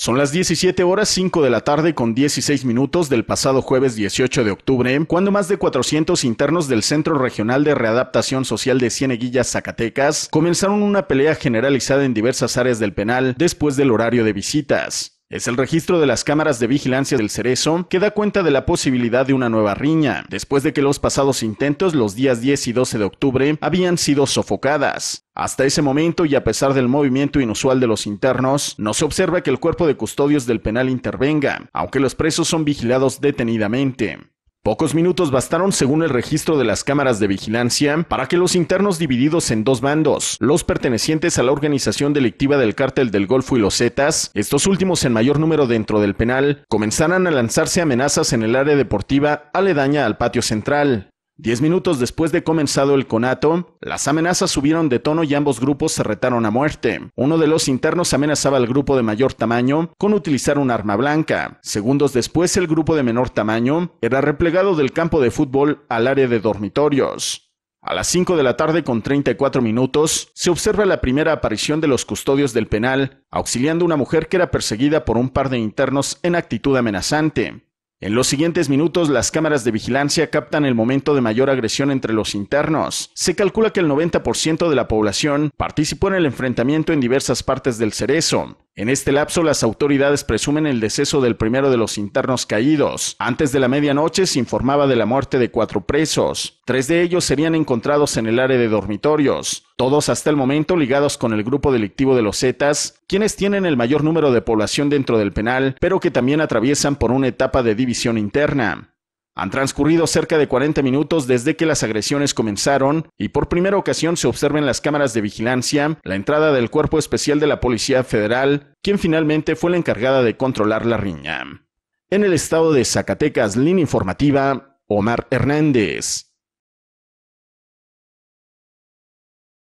Son las 17 horas 5 de la tarde con 16 minutos del pasado jueves 18 de octubre, cuando más de 400 internos del Centro Regional de Readaptación Social de Cieneguillas, Zacatecas, comenzaron una pelea generalizada en diversas áreas del penal después del horario de visitas. Es el registro de las cámaras de vigilancia del Cerezo que da cuenta de la posibilidad de una nueva riña, después de que los pasados intentos los días 10 y 12 de octubre habían sido sofocadas. Hasta ese momento y a pesar del movimiento inusual de los internos, no se observa que el cuerpo de custodios del penal intervenga, aunque los presos son vigilados detenidamente. Pocos minutos bastaron, según el registro de las cámaras de vigilancia, para que los internos divididos en dos bandos, los pertenecientes a la organización delictiva del cártel del Golfo y los Zetas, estos últimos en mayor número dentro del penal, comenzaran a lanzarse amenazas en el área deportiva aledaña al patio central. Diez minutos después de comenzado el conato, las amenazas subieron de tono y ambos grupos se retaron a muerte. Uno de los internos amenazaba al grupo de mayor tamaño con utilizar un arma blanca. Segundos después, el grupo de menor tamaño era replegado del campo de fútbol al área de dormitorios. A las 5 de la tarde con 34 minutos se observa la primera aparición de los custodios del penal, auxiliando a una mujer que era perseguida por un par de internos en actitud amenazante. En los siguientes minutos, las cámaras de vigilancia captan el momento de mayor agresión entre los internos. Se calcula que el 90% de la población participó en el enfrentamiento en diversas partes del cerezo. En este lapso, las autoridades presumen el deceso del primero de los internos caídos. Antes de la medianoche se informaba de la muerte de cuatro presos. Tres de ellos serían encontrados en el área de dormitorios, todos hasta el momento ligados con el grupo delictivo de los Zetas, quienes tienen el mayor número de población dentro del penal, pero que también atraviesan por una etapa de división interna. Han transcurrido cerca de 40 minutos desde que las agresiones comenzaron y por primera ocasión se observa en las cámaras de vigilancia la entrada del Cuerpo Especial de la Policía Federal, quien finalmente fue la encargada de controlar la riña. En el estado de Zacatecas, línea informativa, Omar Hernández.